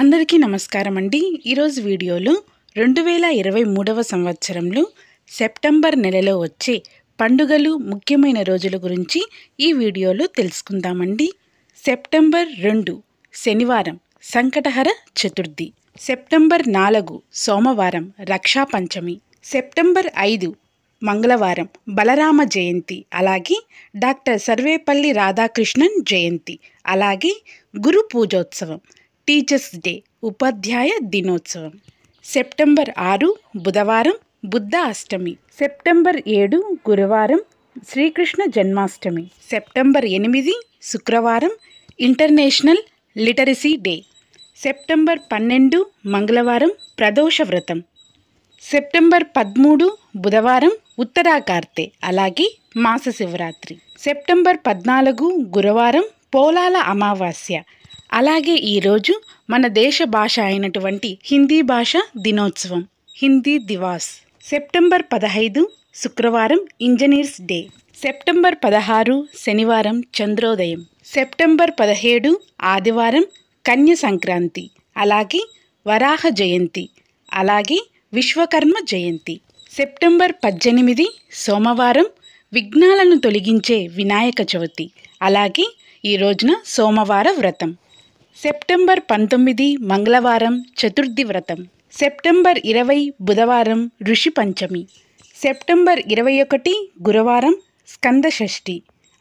అందరికీ నమస్కారం అండి ఈరోజు వీడియోలో రెండు వేల ఇరవై మూడవ సంవత్సరంలో సెప్టెంబర్ నెలలో వచ్చే పండుగలు ముఖ్యమైన రోజుల గురించి ఈ వీడియోలో తెలుసుకుందామండి సెప్టెంబర్ రెండు శనివారం సంకటహర చతుర్థి సెప్టెంబర్ నాలుగు సోమవారం రక్షాపంచమి సెప్టెంబర్ ఐదు మంగళవారం బలరామ జయంతి అలాగే డాక్టర్ సర్వేపల్లి రాధాకృష్ణన్ జయంతి అలాగే గురు పూజోత్సవం టీచర్స్ డే ఉపాధ్యాయ దినోత్సవం సెప్టెంబర్ ఆరు బుధవారం బుద్ధ అష్టమి సెప్టెంబర్ ఏడు గురువారం శ్రీకృష్ణ జన్మాష్టమి సెప్టెంబర్ ఎనిమిది శుక్రవారం ఇంటర్నేషనల్ లిటరసీ డే సెప్టెంబర్ పన్నెండు మంగళవారం ప్రదోష వ్రతం సెప్టెంబర్ పదమూడు బుధవారం ఉత్తరాకార్తె అలాగే మాస శివరాత్రి సెప్టెంబర్ పద్నాలుగు గురువారం పోలాల అమావాస్య అలాగే ఈరోజు మన దేశ భాష అయినటువంటి హిందీ భాష దినోత్సవం హిందీ దివాస్ సెప్టెంబర్ పదహైదు శుక్రవారం ఇంజనీర్స్ డే సెప్టెంబర్ పదహారు శనివారం చంద్రోదయం సెప్టెంబర్ పదిహేడు ఆదివారం కన్య సంక్రాంతి అలాగే వరాహ జయంతి అలాగే విశ్వకర్మ జయంతి సెప్టెంబర్ పద్దెనిమిది సోమవారం విఘ్నాలను తొలగించే వినాయక చవితి అలాగే ఈ రోజున సోమవార వ్రతం సెప్టెంబర్ పంతొమ్మిది మంగళవారం చతుర్థి వ్రతం సెప్టెంబర్ ఇరవై బుధవారం ఋషి పంచమి సెప్టెంబర్ ఇరవై ఒకటి గురువారం స్కందషష్ఠి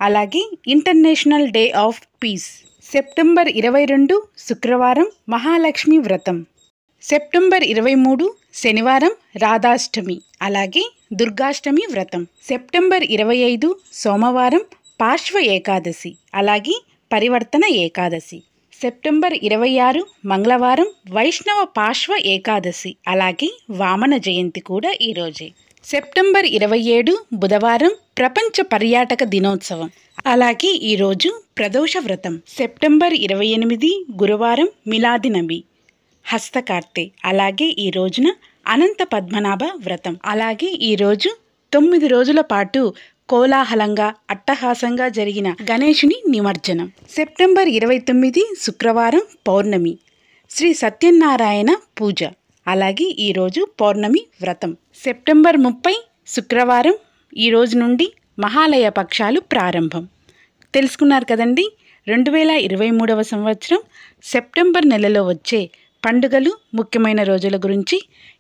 అలాగే international day of peace September ఇరవై రెండు శుక్రవారం మహాలక్ష్మి వ్రతం సెప్టెంబర్ ఇరవై మూడు శనివారం రాధాష్టమి అలాగే దుర్గాష్టమి వ్రతం సెప్టెంబర్ ఇరవై ఐదు సోమవారం పార్శ్వ ఏకాదశి అలాగే పరివర్తన ఏకాదశి సెప్టెంబర్ ఇరవై ఆరు మంగళవారం వైష్ణవ పార్శ్వ ఏకాదశి అలాగే వామన జయంతి కూడా ఈరోజే సెప్టెంబర్ ఇరవై ఏడు బుధవారం ప్రపంచ పర్యాటక దినోత్సవం అలాగే ఈరోజు ప్రదోష వ్రతం సెప్టెంబర్ ఇరవై ఎనిమిది గురువారం మిలాది నబి హస్తకార్తె అలాగే ఈ రోజున అనంత పద్మనాభ వ్రతం అలాగే ఈరోజు తొమ్మిది రోజుల పాటు కోలాహలంగా అట్టహాసంగా జరిగిన గణేషుని నిమజ్జనం సెప్టెంబర్ ఇరవై తొమ్మిది శుక్రవారం పౌర్ణమి శ్రీ సత్యనారాయణ పూజ అలాగే ఈరోజు పౌర్ణమి వ్రతం సెప్టెంబర్ ముప్పై శుక్రవారం ఈరోజు నుండి మహాలయ పక్షాలు ప్రారంభం తెలుసుకున్నారు కదండి రెండు వేల ఇరవై మూడవ సంవత్సరం సెప్టెంబర్ నెలలో వచ్చే పండుగలు ముఖ్యమైన రోజుల గురించి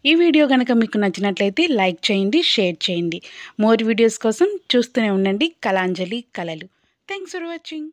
ఈ వీడియో కనుక మీకు నచ్చినట్లయితే లైక్ చేయండి షేర్ చేయండి మోర్ వీడియోస్ కోసం చూస్తూనే ఉండండి కళాంజలి కళలు థ్యాంక్స్ ఫర్ వాచింగ్